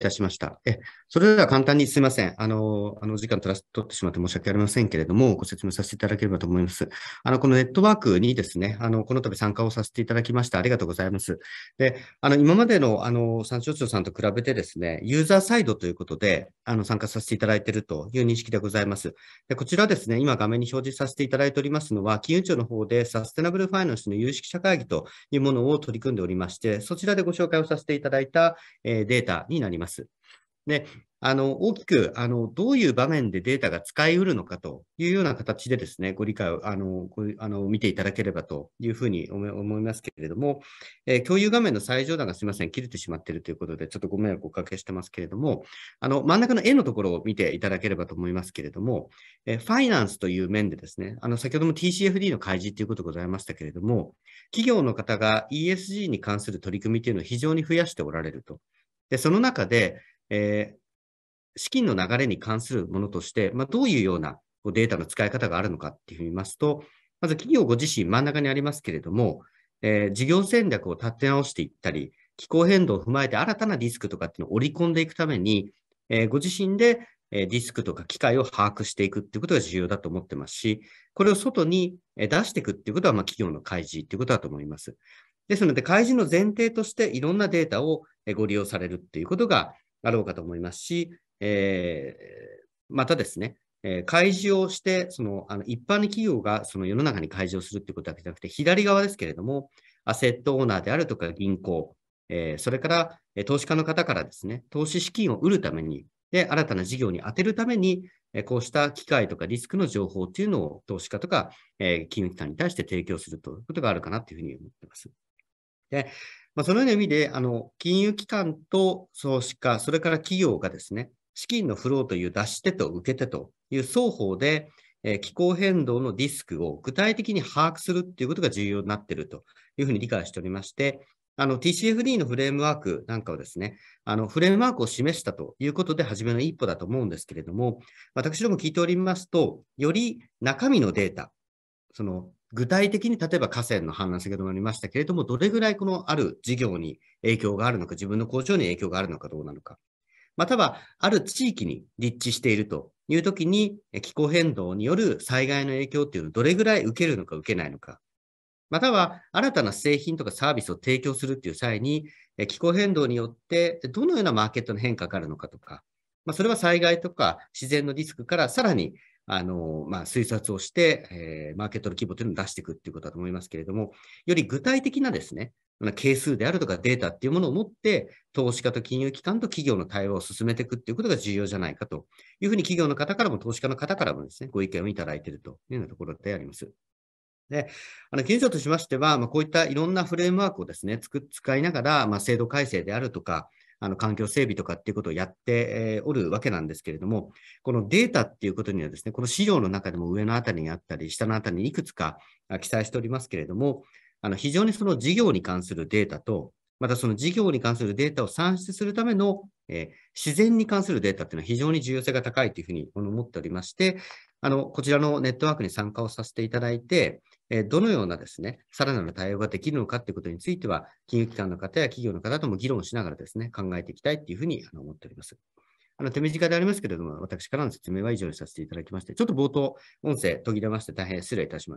いたしました。え、それでは簡単にすみません。あの、あの、時間取ら取ってしまって申し訳ありませんけれども、ご説明させていただければと思います。あの、このネットワークにですね、あの、この度参加をさせていただきまして、ありがとうございます。で、あの、今までの、あの、参照庁さんと比べてですね、ユーザーサイドということで、あの、参加させていただいているという認識でございます。で、こちらですね、今画面に表示させていただいておりますのは、金融庁の方でサステナブルファイナンスの有識者会議というものを取り組んでおりまして、そちらでご紹介をさせていただいた、えー、データになります。ます。で、あの、大きく、あの、どういう場面でデータが使いうるのかというような形でですね、ご理解を、あの、あの見ていただければというふうに思いますけれども、えー、共有画面の最上段がすみません、切れてしまっているということで、ちょっとご迷惑をおかけしてますけれども、あの、真ん中の絵のところを見ていただければと思いますけれども、えー、ファイナンスという面でですね、あの、先ほども TCFD の開示ということございましたけれども、企業の方が ESG に関する取り組みというのを非常に増やしておられると。で、その中で、えー、資金の流れに関するものとして、まあ、どういうようなこうデータの使い方があるのかっていうふうに見ますと、まず企業ご自身真ん中にありますけれども、えー、事業戦略を立て直していったり、気候変動を踏まえて新たなリスクとかっていうのを織り込んでいくために、えー、ご自身でえリスクとか機会を把握していくっていうことが重要だと思ってますし、これを外に出していくっていうことは、まあ、企業の開示っていうことだと思います。ですので、開示の前提としていろんなデータをご利用されるっていうことがあろうかと思いますし、えー、またですね、えー、開示をして、そのあの一般の企業がその世の中に開示をするということだけじゃなくて、左側ですけれども、アセットオーナーであるとか銀行、えー、それから、え投資家の方からですね、投資資金を売るために、で、新たな事業に充てるために、えこうした機会とかリスクの情報というのを投資家とか、え金融機関に対して提供するということがあるかなというふうに思っています。で、まあ、そのような意味で、あの、金融機関と投資家、それから企業がですね、資金のフローという出し手と受け手という双方で、え気候変動のリスクを具体的に把握するということが重要になっているというふうに理解しておりまして、あの TCFD のフレームワークなんかをですね、あのフレームワークを示したということで、初めの一歩だと思うんですけれども、私ども聞いておりますと、より中身のデータ、その具体的に例えば河川の氾濫、先ほどもありましたけれども、どれぐらいこのある事業に影響があるのか、自分の工場に影響があるのかどうなのか、またはある地域に立地しているというときに、気候変動による災害の影響っていうのをどれぐらい受けるのか受けないのか、または新たな製品とかサービスを提供するっていう際に、気候変動によってどのようなマーケットの変化があるのかとか、まあ、それは災害とか自然のリスクからさらにあの、まあ、推察をして、えー、マーケットの規模というのを出していくっていうことだと思いますけれども、より具体的なですね、係数であるとかデータっていうものを持って、投資家と金融機関と企業の対話を進めていくっていうことが重要じゃないかというふうに企業の方からも投資家の方からもですね、ご意見をいただいているというようなところであります。で、あの、金融庁としましては、まあ、こういったいろんなフレームワークをですね、つく使いながら、まあ、制度改正であるとか、あの環境整備とかっていうことをやって、おるわけなんですけれども、このデータっていうことにはですね、この資料の中でも上のあたりにあったり、下のあたりにいくつか記載しておりますけれども、あの非常にその事業に関するデータと、またその事業に関するデータを算出するための、えー、自然に関するデータっていうのは非常に重要性が高いというふうに思っておりまして、あの、こちらのネットワークに参加をさせていただいて、えどのようなですね、さらなる対応ができるのかということについては、金融機関の方や企業の方とも議論しながらですね、考えていきたいというふうに思っております。あの手短でありますけれども、私からの説明は以上にさせていただきまして、ちょっと冒頭、音声途切れまして大変失礼いたしました。